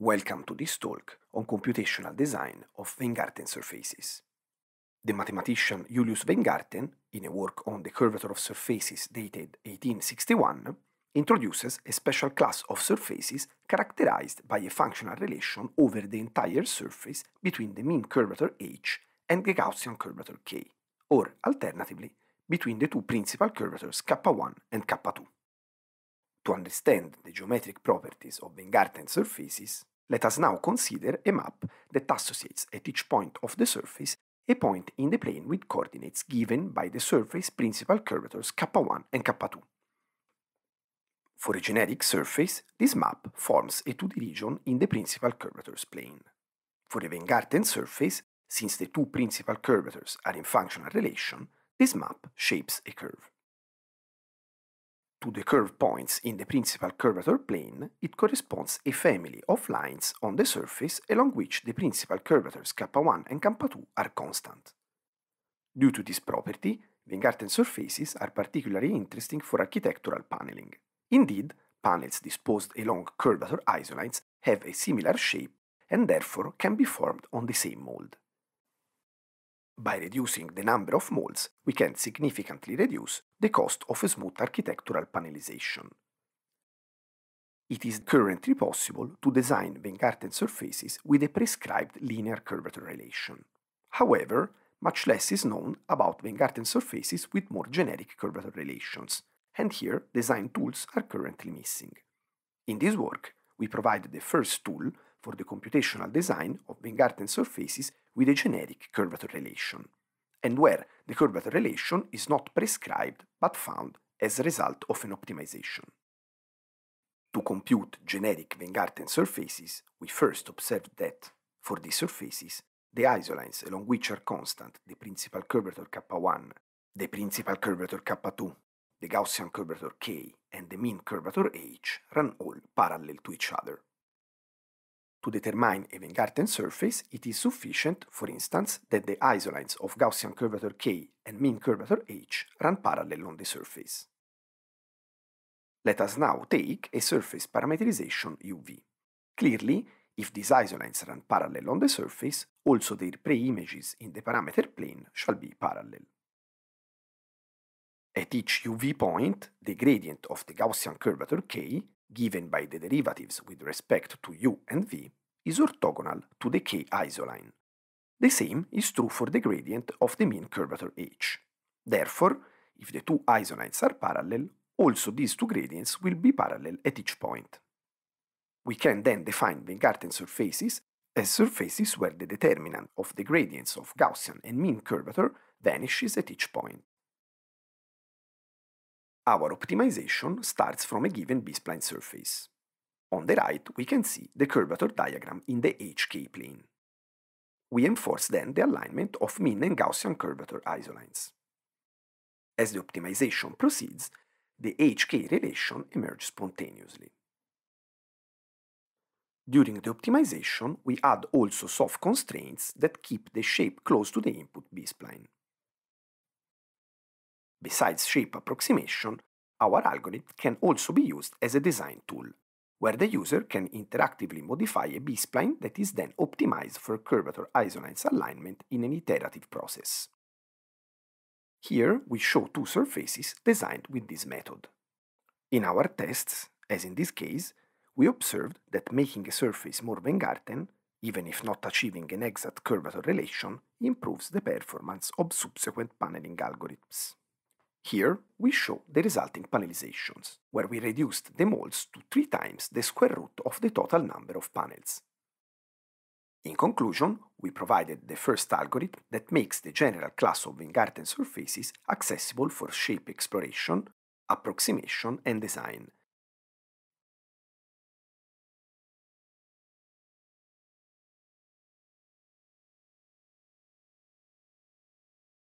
Welcome to this talk on computational design of Weingarten surfaces. The mathematician Julius Weingarten, in a work on the curvature of surfaces dated 1861, introduces a special class of surfaces characterized by a functional relation over the entire surface between the mean curvature h and the Gaussian curvature k, or alternatively, between the two principal curvatures kappa1 and kappa2. To understand the geometric properties of Weingarten surfaces, let us now consider a map that associates at each point of the surface a point in the plane with coordinates given by the surface principal curvatures kappa one and kappa 2 For a generic surface, this map forms a 2D region in the principal curvatures plane. For a Weingarten surface, since the two principal curvatures are in functional relation, this map shapes a curve to the curve points in the principal curvature plane, it corresponds a family of lines on the surface along which the principal curvatures kappa1 and kappa2 are constant. Due to this property, Wingarten surfaces are particularly interesting for architectural paneling. Indeed, panels disposed along curvature isolines have a similar shape and therefore can be formed on the same mold. By reducing the number of molds, we can significantly reduce the cost of a smooth architectural panelization. It is currently possible to design Weingarten surfaces with a prescribed linear curvature relation. However, much less is known about Weingarten surfaces with more generic curvature relations, and here design tools are currently missing. In this work, we provide the first tool for the computational design of Weingarten surfaces with a generic curvature relation, and where the curvature relation is not prescribed but found as a result of an optimization. To compute generic Weingarten surfaces, we first observed that, for these surfaces, the isolines along which are constant the principal curvature K1, the principal curvature K2, the Gaussian curvature K, and the mean curvature H run all parallel to each other. To determine a Weingarten surface, it is sufficient, for instance, that the isolines of Gaussian curvature K and mean curvature H run parallel on the surface. Let us now take a surface parameterization UV. Clearly, if these isolines run parallel on the surface, also their preimages in the parameter plane shall be parallel. At each UV point, the gradient of the Gaussian curvature K given by the derivatives with respect to u and v is orthogonal to the k isoline. The same is true for the gradient of the mean curvature h. Therefore, if the two isolines are parallel, also these two gradients will be parallel at each point. We can then define Weingarten surfaces as surfaces where the determinant of the gradients of Gaussian and mean curvature vanishes at each point. Our optimization starts from a given B-spline surface. On the right, we can see the curvature diagram in the HK plane. We enforce then the alignment of mean and Gaussian curvature isolines. As the optimization proceeds, the HK relation emerges spontaneously. During the optimization, we add also soft constraints that keep the shape close to the input B-spline. Besides shape approximation, our algorithm can also be used as a design tool, where the user can interactively modify a B-spline that is then optimized for curvature isolines alignment in an iterative process. Here we show two surfaces designed with this method. In our tests, as in this case, we observed that making a surface more Vengarten, even if not achieving an exact curvature relation, improves the performance of subsequent paneling algorithms. Here, we show the resulting panelizations, where we reduced the moles to three times the square root of the total number of panels. In conclusion, we provided the first algorithm that makes the general class of Wingarten surfaces accessible for shape exploration, approximation and design,